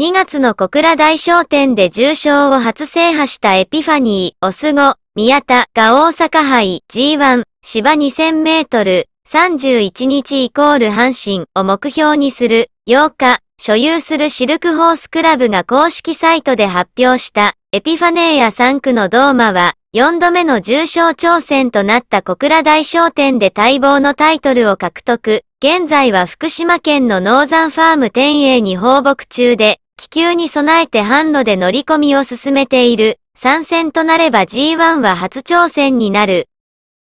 2月の小倉大商店で重賞を初制覇したエピファニー、オスゴ、宮田が大阪杯 G1 芝2000メートル31日イコール阪神を目標にする8日、所有するシルクホースクラブが公式サイトで発表したエピファネーヤ3区のドーマは4度目の重賞挑戦となった小倉大商店で待望のタイトルを獲得。現在は福島県のノーザンファーム天営に放牧中で、気球に備えて販路で乗り込みを進めている。参戦となれば G1 は初挑戦になる。